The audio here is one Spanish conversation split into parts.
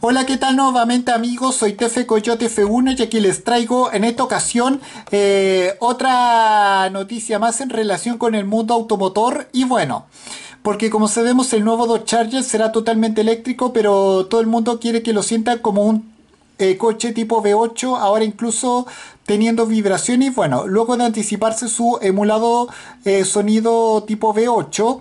Hola, ¿qué tal nuevamente amigos? Soy Tefe Coyote F1 y aquí les traigo en esta ocasión eh, otra noticia más en relación con el mundo automotor y bueno. Porque como sabemos el nuevo Dodge Charger será totalmente eléctrico, pero todo el mundo quiere que lo sienta como un eh, coche tipo V8, ahora incluso teniendo vibraciones. Bueno, luego de anticiparse su emulado eh, sonido tipo V8,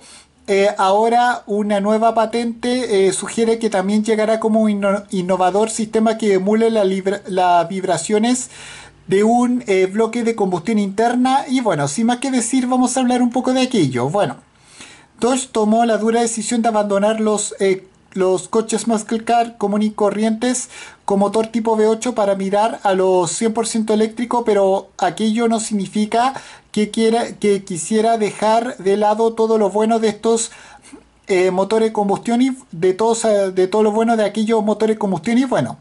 ahora una nueva patente eh, sugiere que también llegará como un innovador sistema que emule las vibraciones de un eh, bloque de combustión interna. Y bueno, sin más que decir, vamos a hablar un poco de aquello. Bueno, Dodge tomó la dura decisión de abandonar los, eh, los coches muscle car común y corrientes con motor tipo V8 para mirar a los 100% eléctrico, pero aquello no significa que, quiera, que quisiera dejar de lado todo lo bueno de estos eh, motores de combustión y de todos, eh, de todos los buenos de aquellos motores de combustión y bueno.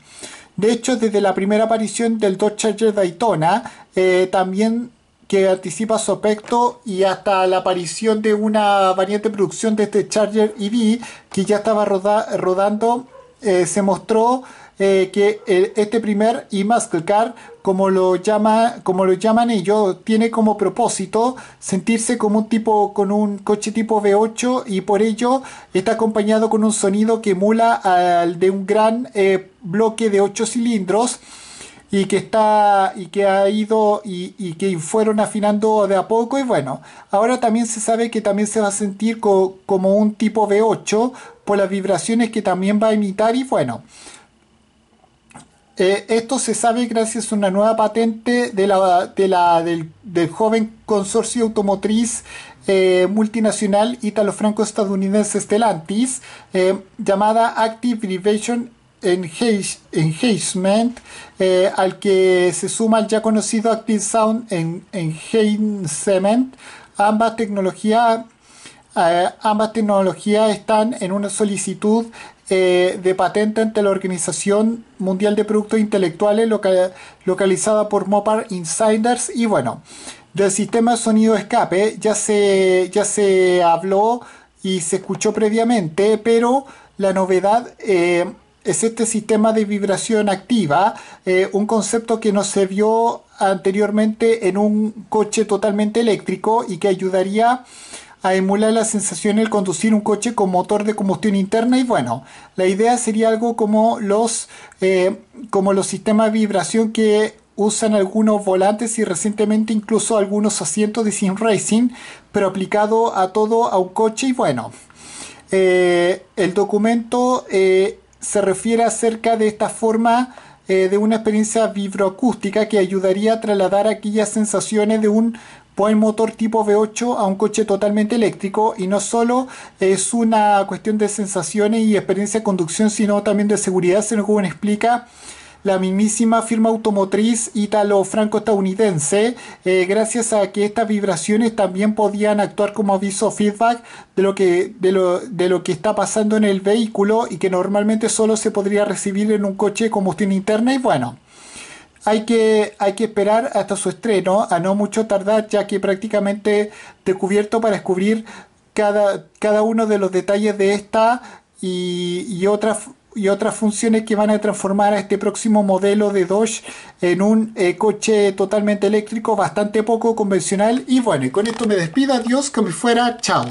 De hecho, desde la primera aparición del Dodge Charger Daytona, eh, también que anticipa su aspecto y hasta la aparición de una variante de producción de este Charger EV que ya estaba rodando, se mostró eh, que eh, este primer e-muscle car, como lo, llama, como lo llaman ellos, tiene como propósito sentirse como un tipo con un coche tipo V8 y por ello está acompañado con un sonido que emula al de un gran eh, bloque de 8 cilindros y que está y que ha ido y, que fueron afinando de a poco y bueno ahora también se sabe que también se va a sentir como un tipo V8 por las vibraciones que también va a imitar y bueno eh, esto se sabe gracias a una nueva patente de del, joven consorcio automotriz eh, multinacional italo-franco-estadounidense Stellantis, eh, llamada Active Vibration Enhancement, al que se suma el ya conocido Active Sound Enhancement, ambas tecnologías ambas tecnologías están en una solicitud eh, de patente ante la Organización Mundial de Productos Intelectuales localizada por Mopar Insiders y bueno, del sistema de sonido escape ya se, ya se habló y se escuchó previamente, pero la novedad eh, es este sistema de vibración activa, eh, un concepto que no se vio anteriormente en un coche totalmente eléctrico y que ayudaría a emular la sensación de conducir un coche con motor de combustión interna y bueno, la idea sería algo como los, eh, como los sistemas de vibración que usan algunos volantes y recientemente incluso algunos asientos de Sim Racing, pero aplicado a todo a un coche y bueno. Eh, el documento eh, se refiere acerca de esta forma de una experiencia vibroacústica que ayudaría a trasladar aquellas sensaciones de un Buen motor tipo V8 a un coche totalmente eléctrico y no solo es una cuestión de sensaciones y experiencia de conducción, sino también de seguridad, se nos explica la mismísima firma automotriz italo franco estadounidense eh, gracias a que estas vibraciones también podían actuar como aviso feedback de lo, que, de, lo, que está pasando en el vehículo y que normalmente solo se podría recibir en un coche de combustión interna y bueno hay que, hay que esperar hasta su estreno, a no mucho tardar, ya que prácticamente descubierto para descubrir cada, cada uno de los detalles de esta y, otras y otras funciones que van a transformar a este próximo modelo de Dodge en un eh, coche totalmente eléctrico, bastante poco convencional. Y bueno, con esto me despido, adiós, que me fuera, chao.